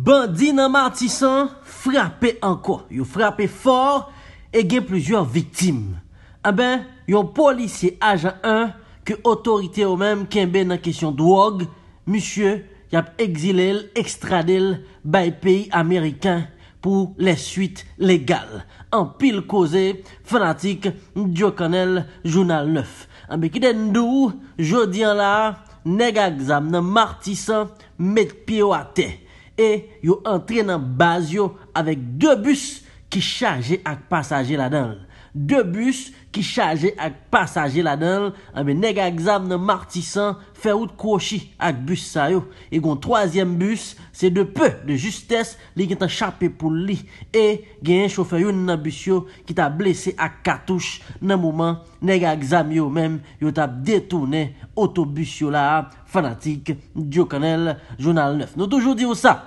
Bandi nan Martisan frapè anko. Yo frapè for e gen plusieurs victimes. A eh ben, yon polisye ajan an, ke otorite ou menm kenbe nan kesyon drog, monsye, yap exilel, extradel, bay peyi Amerikan pou les suite legal. An pil koze fanatik, m diokanel, jounal 9. A eh be, kide ndou, jodi an la, nega gzam nan Martisan met piyo atey. E yo entre nan baz yo avek 2 bus ki chaje ak pasaje la danl. De bus ki chaje ak pasaje la del, ame nega egzam nan martisan, fe ou t'kwoshi ak bus sa yo. Egon, troasyem bus, se de pe de justes, li gen tan chapi pou li. E, gen en choufer yon nan bus yo, ki ta blese ak katouche, nan mouman, nega egzam yo men, yo tap detounen, otobus yo la, fanatik, diokanel, jounal 9. Non toujou diyo sa,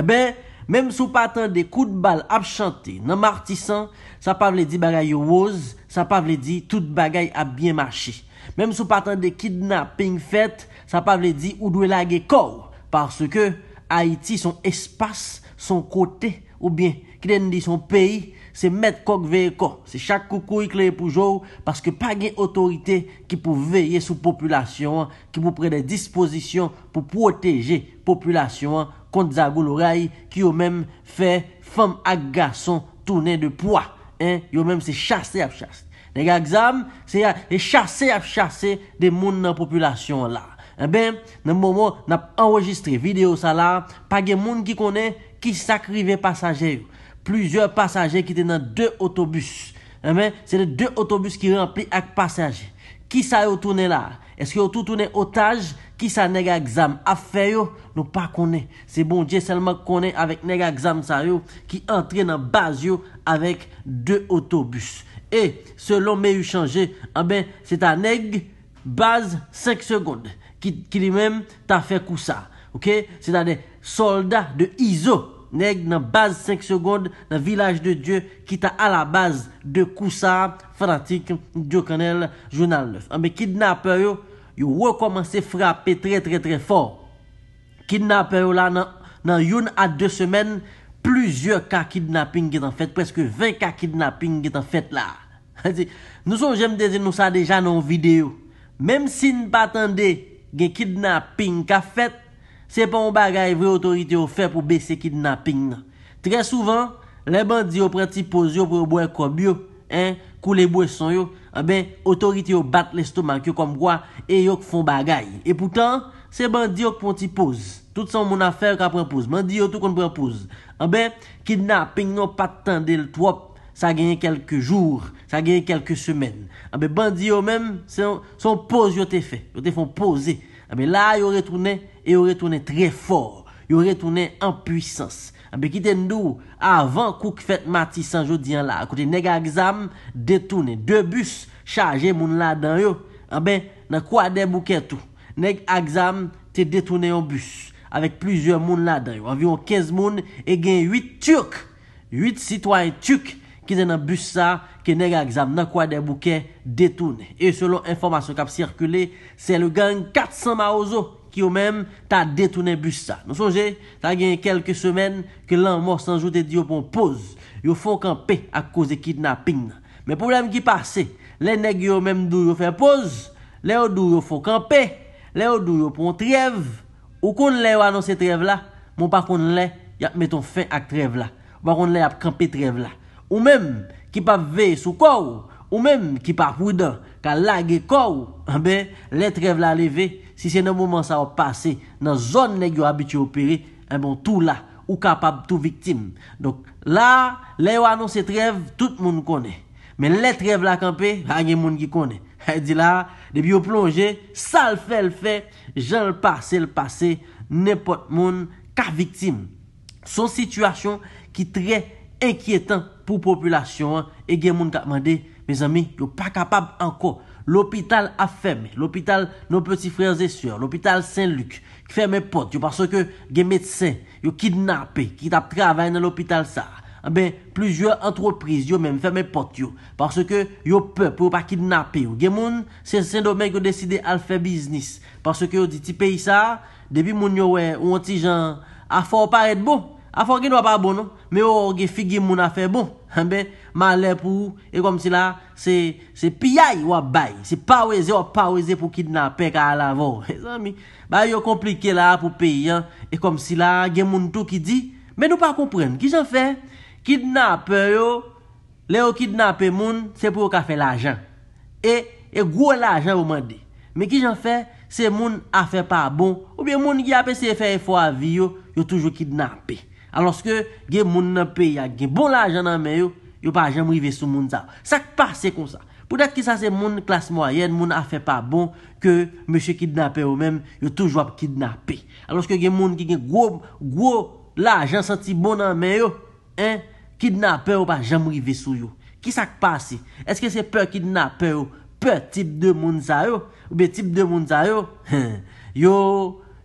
ebe, Mem sou patan de kout bal ap chante, nan martisan, sa pa vle di bagay yo wouz, sa pa vle di tout bagay ap bien machi. Mem sou patan de kidnapping fet, sa pa vle di ou dwe la ge kou. Parce ke Haiti son espas, son kote, ou bien, ki den di son peyi, se met kok veye kou. Se chak kou kou yi kleye poujou, parce ke pa gen otorite ki pou veye sou populasyon an, ki pou pre de disposisyon pou proteje populasyon an, Kont Zagou Louraï ki yo mèm fè fèm ak gason tounè de poua. Yo mèm se chase ap chase. Nè gè exam, se yè chase ap chase de moun nan populasyon la. Nè moumou, nan anregistre videyo sa la, pa gen moun ki konè, ki sak rive pasajè yo. Plüzyòr pasajè ki tè nan dè otobüs. Eh se dè dè otobüs ki rempli ak pasajè. Ki sa yo tounè la? Eske yo toutounè otajè? Ki sa neg a exam a fe yo, nou pa kone. Se bon, je selman kone avèk neg a exam sa yo, ki entre nan baz yo avèk 2 otobus. E, se lom me yu chanje, anbe, se ta neg baz 5 segonde, ki li mèm ta fe kousa. Ok, se ta de solda de Iso, neg nan baz 5 segonde, nan vilaj de Diyo, ki ta ala baz de kousa, fratik, diokanel, jounal 9. Anbe, kidnap yo, yo wè komanse frapè trè trè trè fòr. Kidnapè yo la nan youn a 2 semen, plüzyòr ka kidnapping git an fèt, preske 20 ka kidnapping git an fèt la. Nou son jèm dezen nou sa deja nan videyo. Mèm si npa atende gen kidnapping ka fèt, se pa mw bagay vre otorite yo fè pou besè kidnapping. Trè souvan, le bandi yo prè ti pose yo pou wè kobyo, kou le wè son yo, A eh be, otorite yo bat l'estomak yo kom gwa, e yo fon bagay. E poutan, se bandi yo pon ti pose, tout son moun afer kon pren pose, bandi yo tout kon pren pose. A be, kidna, pen yon patan del twop, sa genye kelke jour, sa genye kelke semen. A eh be, bandi yo men, son pose yo te fe, yo te fon pose. A eh be, la yo retoune, yo retoune trey for, yo retoune en puissance. Bekite ndou, avan kouk fèt mati sanjou diyan la, akoute, neg aksam detounen. De bus, chaje moun la dan yo, abe, nan kwa de bouke tou. Neg aksam te detounen yon bus, avek plizyon moun la dan yo. Avion kez moun, e gen yit turk, yit sitwany turk, ki den nan bus sa, ke neg aksam nan kwa de bouke detounen. E selon informasyon kap sirkule, se lougan 400 maouzo. ki yo menm ta detounen busa. Nou sonje, ta gen kelke semen, ke lan morsan joute di yo pon poz, yo fon kampe ak koze kidnapping. Men problem ki pase, le neg yo menm dou yo fe poz, le yo dou yo fon kampe, le yo dou yo pon trev, ou kon le yo anonsen trev la, moun pa kon le, yap meton fe ak trev la, moun pa kon le yap kampe trev la. Ou menm, ki pa ve sou kou, ou menm, ki pa pwida, ka lage kou, le trev la leve, Si se ne mouman sa ou pase nan zon le yo abitio operi, e eh bon tou la ou kapab tou viktim. Donk la, le yo anons etreve, tout moun kone. Men letreve la kampe, anye moun ki kone. E di la, debi yo plonge, sa l fe l fe, jan l pase, l pase, ne pot moun ka viktim. Son situasyon ki tre enkyetan pou populasyon. E gen moun kapman de, me zami, yo pa kapab anko. L'hôpital a ferme, l'hôpital nou petit frères et sœurs, l'hôpital Saint-Luc, ki ferme pot yo parce ke gen metsen, yo kidnapé, ki tap travay nan l'hôpital sa. A eh ben, plujer antropriz yo men, ferme pot yo, parce ke yo pep, yo pa kidnapé yo. Gen moun, se sen do men yo deside al fè biznis, parce ke yo di ti pey sa, debi moun yo wè, ou an ti jan, a fò ou pa et bo, a fò gen wè pa bo nou, me yo ge fi gen moun a fè bo. Mwen le pou, e kom si la, se piyay wabay Se paweze wap paweze pou kidnapè ka la vò e Ba yo komplike la pou peyi an E kom si la, gen moun tou ki di Men nou pa kompren, ki jan fe Kidnapè yo, le yo kidnapè moun, se pou yo ka fe la jan E, e gwo la jan waman de Men ki jan fe, se moun a fe pa bon Ou bi moun ki apese fe e fwa vi yo, yo toujou kidnapè Aloske gen moun nan pe ya gen bon la ajan nan men yo, yo pa jam rive sou moun sa yo. Sak pase kon sa. Pou det ki sa se moun klas mwayen, moun a fe pa bon, ke monshe kidnapè yo men, yo toujwa pe kidnapè. Aloske gen moun ki gen gwo, gwo la ajan santi bon nan men yo, hein, kidnapè yo pa jam rive sou yo. Ki sak pase? Eske se pe kidnapè yo, pe tip de moun sa yo? Ou be tip de moun sa yo? Yo...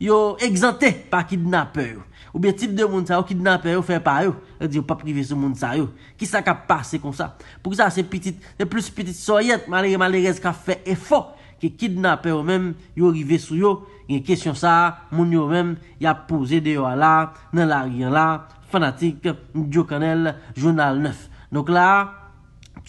Yo egzante pa kidnapè yo. Ou biye tip de moun sa yo kidnapè yo fè pa yo. E diyo pa prive sou moun sa yo. Ki sa ka pase kon sa. Pou ki sa se petit, se plus petit soyet. Malere malerez ka fè efok. Ki kidnapè yo mèm yo rive sou yo. Yen kèsyon sa. Moun yo mèm ya pose de yo a la. Nan la riyan la. Fanatik. Ndiyo kanel. Jounal 9. Nonk la.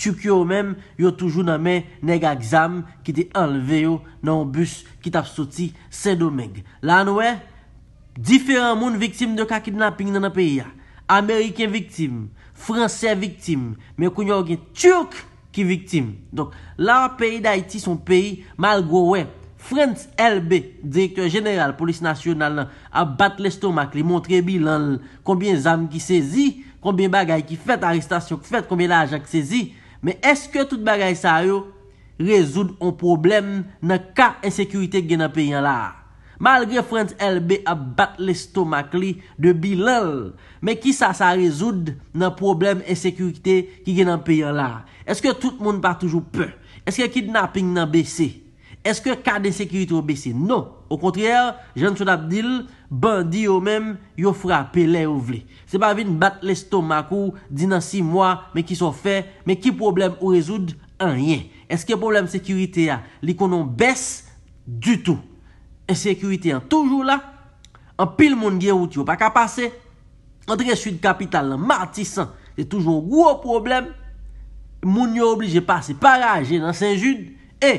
Tuk yo men, yo toujou nan men neg a gzam ki te anleve yo nan o bus ki tap soti Saint-Domingue. Lan we, diferent moun viktim de kakid na ping nan an peyi ya. Ameriken viktim, fransè viktim, men kounyo gen turk ki viktim. Donk, la peyi da iti son peyi, mal gwo we, Frentz Elbe, direktor general polis nasyonal nan, a bat lestomak li montre bi lan konbien zan ki sezi, konbien bagay ki fet, aristasyon ki fet, konbien la ajan ki sezi, Mè eske tout bagay sa yo rezoud an problem nan ka ensekurite genan pe yon la? Malgre Frantz LB a bat l'estomak li de bilal, mè ki sa sa rezoud nan problem ensekurite ki genan pe yon la? Eske tout moun partoujou pe? Eske kidnapping nan besi? Eske ka de sekurite ou bese? Non. Ou kontryer, Jean-Soulabdil, bandi ou mem, yo frape le ou vle. Se pa vin bat l'estomak ou, dinan 6 mwa, men ki son fe, men ki problem ou rezoud, ah, en yen. Eske problem sekurite ya? Li konon bese? Du tou. En sekurite an toujou la, an pil moun gen wout yo pa kapase, an tre suite kapital, an martisan, jen toujou wou ou problem, moun yo oblije pase, pa raje nan sen jude, e,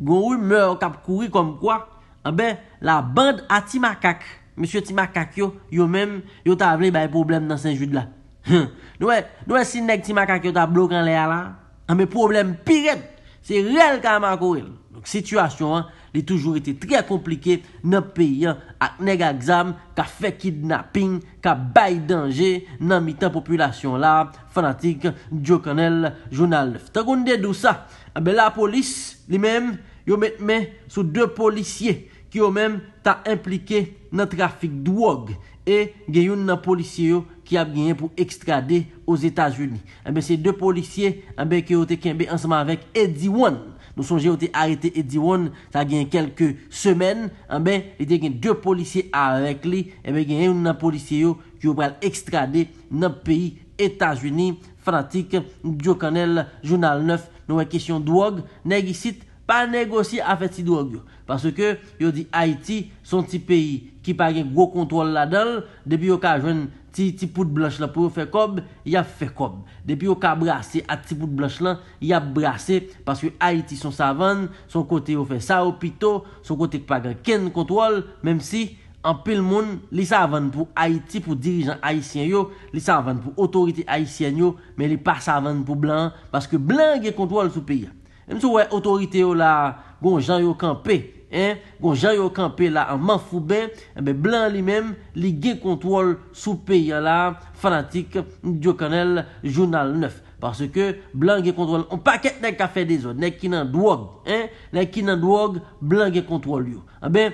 Gon wè mèw kap kouri kom kwa, an eh bè, la band a ti makak, mèsyou ti makak yo, yo mèm, yo ta avlè bè yè problem nan sè joud la. Hè, nou wè, e, nou wè e si nèk ti makak yo ta blokan lè ya la, an eh mè problem piret, se rèl kama korel. Donc, situasyon an, lè toujou etè trè komplike, nan pè yè, ak nèk aksam, ka fè kidnapping, ka bèy denje nan mitan populasyon la, fanatik, diokanel, jounal. Fta koun dè dousa, an eh bè la polis, Li men, yo met men sou 2 polisye ki yo men ta implike nan trafik d'wog. E gen yon nan polisye yo ki ap genye pou ekstrade os Etat-Unis. Anbe se 2 polisye, anbe ki yo te kenbe ansama vek Ediwan. Nou son je yo te arete Ediwan, ta genye kelke semen. Anbe, li te genye 2 polisye a rekli, enbe genye yon nan polisye yo ki yo pral ekstrade nan peyi Etat-Unis. Frantik, Djo Kanel, Jounal 9, nouwe kesyon drog, negi sit, pa negosi afe ti drog yo. Paske yo di Haiti son ti peyi ki pa gen gro kontrol la dal, depi yo ka jwen ti tipou de blanche la pou yo fe kob, ya fe kob. Depi yo ka brase ati tipou de blanche la, ya brase, paske Haiti son savane, son kote yo fe sa opito, son kote ki pa gen ken kontrol, memsi... An pel moun, li sa avan pou Haiti pou dirijan Haitien yo, li sa avan pou otorite Haitien yo, men li pa sa avan pou Blanc, paske Blanc gen kontrol sou peya. E Mse wè otorite yo la gon jan yo kampe, gon jan yo kampe la an manfoube, e blanc li men, li gen kontrol sou peya la, fanatik, diyo kanel, jounal 9, paske Blanc gen kontrol, an paket nek ka fe dezo, nek ki nan dwog, nek ki nan dwog, Blanc gen kontrol yo. A e be,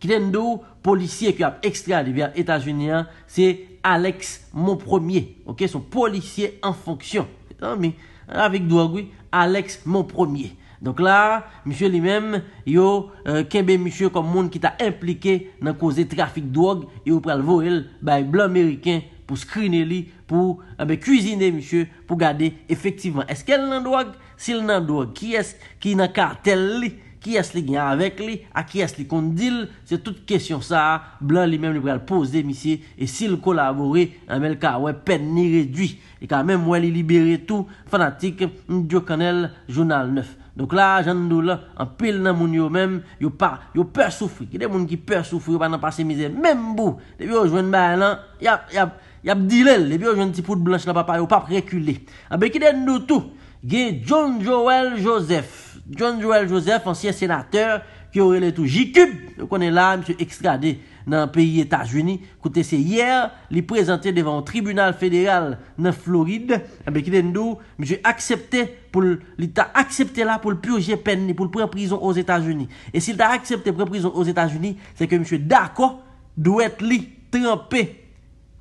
Kitende ou, polisye ki ap ekstra li vi ap Etasunian, se Alex Monpremier. Ok, son polisye an fonksyon. An non, mi, an avik dwoagwi, Alex Monpremier. Donk la, msye li menm, yo, euh, kenbe msye kom moun ki ta implike nan koze trafik dwoag, yo pral vorel, bay blan Ameriken pou skrine li, pou kuzine eh msye, pou gade efektivman. Eske el nan dwoag, sil nan dwoag, ki es ki nan kartel li, Ki es li gen avèk li, a ki es li kondil, se tout kèsyon sa, blan li mèm li prèl pose misye, e sil kolabori, amèl ka wè pen ni redwi, e kamèm wè li liberi tou, fanatik, mdiokanel, jounal 9. Donk la, jandou la, anpil nan moun yo mèm, yo par, yo per soufri, ki de moun ki per soufri, yo par nan par se mizè, mèm bou, de bi yo jwen mèm, yap di lèl, de bi yo jwen ti pout blan chè la papay, yo pap rekulè. A be ki de ndou tou, ge John Joel Joseph. John Joel Joseph, ansyen senateur, ki ourele tou J-Cube, konen la, msye, ekstrade nan peyi Etat-Unis. Kote se, yer, li prezante devan tribunal federal nan Floride, msye, aksepte pou, li ta aksepte la pou l'pure jepen ni, pou l'pure prison os Etat-Unis. E si l ta aksepte pou l'pure prison os Etat-Unis, se ke msye dako, dwe tli trempè,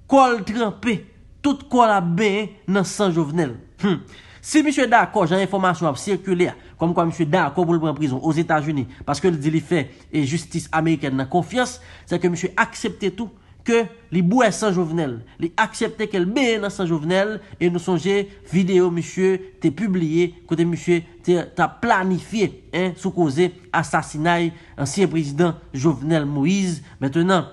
kol trempè, tout kol a ben nan san jovenel. Se msye dako jan informasyon ap sirkulea, kom kwa msye dan akobou l pou an prizon, os Etat-Unis, paske l di li fe, e justice Amerikan nan konfians, sa ke msye aksepte tou, ke li boue san Jovenel, li aksepte ke l beye nan san Jovenel, e nou sonje, video msye te publie, kote msye te planifiye, sou koze, asasinaj, ansye prezident Jovenel Moise, metenan,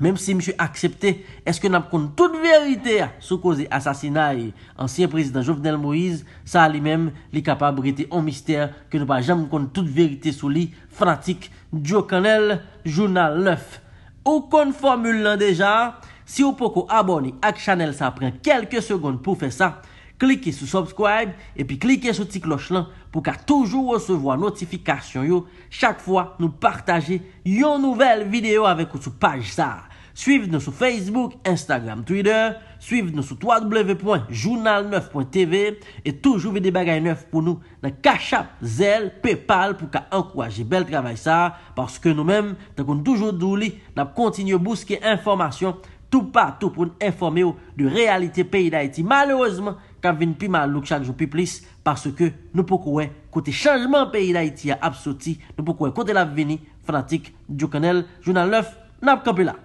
Mem si mi se aksepte, eske nam kon tout verite sou koze asasina e ansyen prezident Jovenel Moïse, sa li mem li kapabriti ou mister ke nou pa jam kon tout verite sou li fratik Joe Kanel, jounal 9. Ou kon formule lan deja, si ou pokou aboni ak Chanel sa pren kelke segonde pou fe sa, Klike sou subscribe E pi klike sou ti kloch lan Pou ka toujou recevo a notifikasyon yo Chak fwa nou partaje Yon nouvel video avek ou sou paj sa Suive nou sou Facebook, Instagram, Twitter Suive nou sou www.journal9.tv E toujou vide bagay neuf pou nou Nan kachap zel, paypal Pou ka ankwaje bel travay sa Pou ka nou mèm Takoun toujou dou li Nan kontinye bouske informasyon Tou patou pou nou informe yo De realite peyi da iti Malouzman ka vin pi malouk chanjou pi plis, parce ke nou pou kowe kote chanjman peyi la iti ya apsoti, nou pou kowe kote la vini, fratik, diyo kanel, jounan lef, nap kabela.